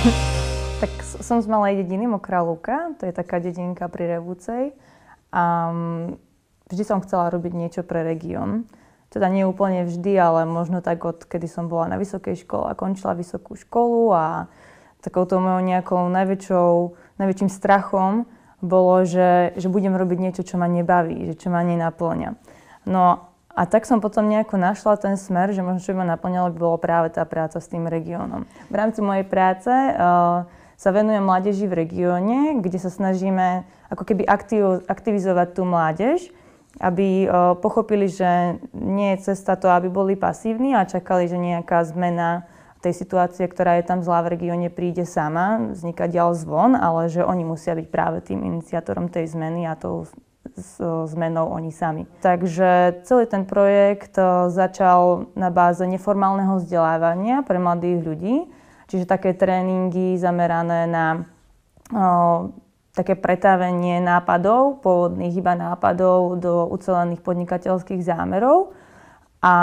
tak som z malej dediny Mokrá Luka, to je taká dedinka pri Revúcej. A mm, vždy som chcela robiť niečo pre región. Teda nie úplne vždy, ale možno tak od kedy som bola na vysokej škole a končila vysokú školu a takouto mojou nejakou najväčšou, najväčším strachom bolo, že, že budem robiť niečo, čo ma nebaví, že čo ma nenaplňa. No a tak som potom nejako našla ten smer, že možno čo by ma naplňalo, by bolo práve tá práca s tým regiónom. V rámci mojej práce uh, sa venujem mládeži v regióne, kde sa snažíme ako keby aktiv, aktivizovať tú mládež, aby uh, pochopili, že nie je cesta to, aby boli pasívni a čakali, že nejaká zmena tej situácie, ktorá je tam zlá v regióne, príde sama, vzniká ďal zvon, ale že oni musia byť práve tým iniciátorom tej zmeny a tou s zmenou oni sami. Takže celý ten projekt e, začal na báze neformálneho vzdelávania pre mladých ľudí, čiže také tréningy zamerané na e, také pretávenie nápadov, pôvodných iba nápadov do ucelených podnikateľských zámerov. A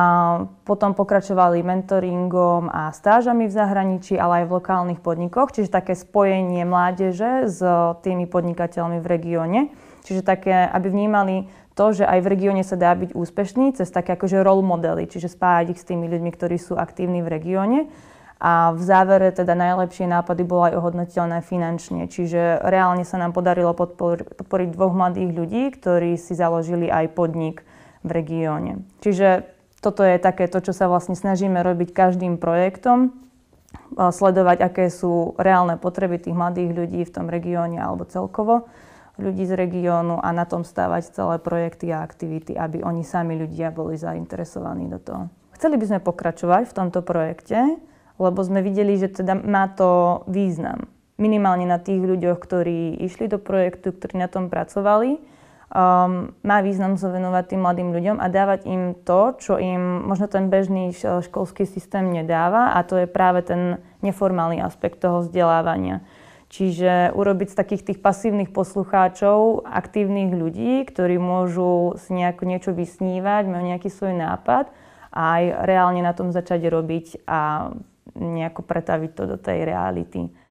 potom pokračovali mentoringom a stážami v zahraničí, ale aj v lokálnych podnikoch, čiže také spojenie mládeže s tými podnikateľmi v regióne. Čiže také, aby vnímali to, že aj v regióne sa dá byť úspešný cez také akože role modely, čiže spájať ich s tými ľuďmi, ktorí sú aktívni v regióne. A v závere teda najlepšie nápady bolo aj ohodnotené finančne, čiže reálne sa nám podarilo podpor- podporiť dvoch mladých ľudí, ktorí si založili aj podnik v regióne. Čiže toto je také to, čo sa vlastne snažíme robiť každým projektom, sledovať, aké sú reálne potreby tých mladých ľudí v tom regióne alebo celkovo ľudí z regiónu a na tom stávať celé projekty a aktivity, aby oni sami ľudia boli zainteresovaní do toho. Chceli by sme pokračovať v tomto projekte, lebo sme videli, že teda má to význam. Minimálne na tých ľuďoch, ktorí išli do projektu, ktorí na tom pracovali, um, má význam sa venovať tým mladým ľuďom a dávať im to, čo im možno ten bežný školský systém nedáva a to je práve ten neformálny aspekt toho vzdelávania. Čiže urobiť z takých tých pasívnych poslucháčov aktívnych ľudí, ktorí môžu si nejako niečo vysnívať, majú nejaký svoj nápad a aj reálne na tom začať robiť a nejako pretaviť to do tej reality.